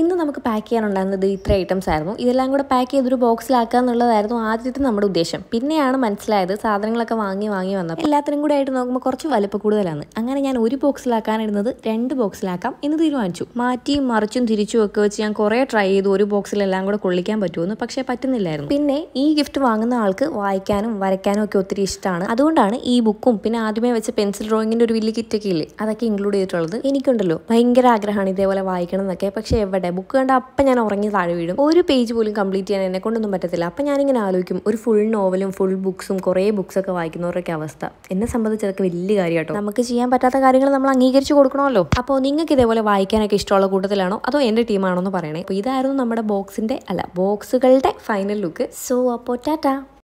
ഇന്ന് നമുക്ക് പാക്ക് ചെയ്യാനുണ്ടായിരുന്നത് ഇത്ര ഐറ്റംസ് ആയിരുന്നു ഇതെല്ലാം കൂടെ പാക്ക് ചെയ്തൊരു ബോക്സിലാക്കുക എന്നുള്ളതായിരുന്നു ആദ്യത്തെ നമ്മുടെ ഉദ്ദേശം പിന്നെയാണ് മനസ്സിലായത് സാധനങ്ങളൊക്കെ വാങ്ങി വാങ്ങി വന്നത് എല്ലാത്തിനും കൂടെ ആയിട്ട് നോക്കുമ്പോൾ കുറച്ച് വലുപ്പം കൂടുതലാണ് അങ്ങനെ ഞാൻ ഒരു ബോക്സിലാക്കാനിരുന്നത് രണ്ട് ബോക്സിലാക്കാം എന്ന് തീരുമാനിച്ചു മാറ്റിയും മറിച്ചും തിരിച്ചും ഒക്കെ വെച്ച് ഞാൻ കുറേ ട്രൈ ചെയ്തു ഒരു ബോക്സിലെല്ലാം കൂടെ കൊള്ളിക്കാൻ പറ്റുമെന്ന് പക്ഷേ പറ്റുന്നില്ലായിരുന്നു പിന്നെ ഈ ഗിഫ്റ്റ് വാങ്ങുന്ന ആൾക്ക് വായിക്കാനും വരയ്ക്കാനും ഒക്കെ ഒത്തിരി ഇഷ്ടമാണ് അതുകൊണ്ടാണ് ഈ ബുക്കും പിന്നെ ആദ്യമേ വെച്ച പെൻസിൽ ഡ്രോയിങ്ങിൻ്റെ ഒരു വലിയ കിറ്റൊക്കെ ഇല്ലേ അതൊക്കെ ഇൻക്ലൂഡ് ചെയ്തിട്ടുള്ളത് എനിക്കുണ്ടല്ലോ ഭയങ്കര ആഗ്രഹമാണ് ഇതേപോലെ വായിക്കണം എന്നൊക്കെ പക്ഷേ എവിടെ കണ്ടേ ബുക്ക് കണ്ട അപ്പം ഞാൻ ഉറങ്ങി താഴെ വീഴും ഒരു പേജ് പോലും കംപ്ലീറ്റ് ചെയ്യാൻ എന്നെ കൊണ്ടൊന്നും പറ്റത്തില്ല അപ്പം ഞാനിങ്ങനെ ആലോചിക്കും ഒരു ഫുൾ നോവലും ഫുൾ ബുക്സും കുറേ ബുക്സൊക്കെ വായിക്കുന്നവരൊക്കെ അവസ്ഥ എന്നെ സംബന്ധിച്ചതൊക്കെ വലിയ കാര്യം നമുക്ക് ചെയ്യാൻ പറ്റാത്ത കാര്യങ്ങൾ നമ്മൾ അംഗീകരിച്ച് കൊടുക്കണമല്ലോ അപ്പോൾ നിങ്ങൾക്ക് ഇതേപോലെ വായിക്കാനൊക്കെ ഇഷ്ടമുള്ള കൂട്ടത്തിലാണോ അതോ എൻ്റെ ടീമാണോ എന്ന് പറയണേ അപ്പോൾ ഇതായിരുന്നു നമ്മുടെ ബോക്സിൻ്റെ അല്ല ബോക്സുകളുടെ ഫൈനൽ ലുക്ക് സോ അപ്പോൾ ടാറ്റ